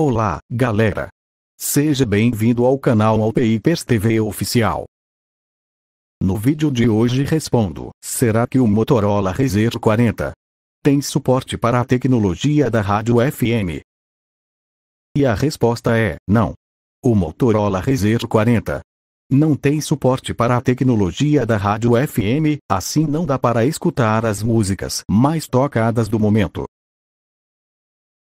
Olá, galera! Seja bem-vindo ao canal Alpeipers TV Oficial. No vídeo de hoje respondo, será que o Motorola Razr 40 tem suporte para a tecnologia da rádio FM? E a resposta é, não. O Motorola Razr 40 não tem suporte para a tecnologia da rádio FM, assim não dá para escutar as músicas mais tocadas do momento.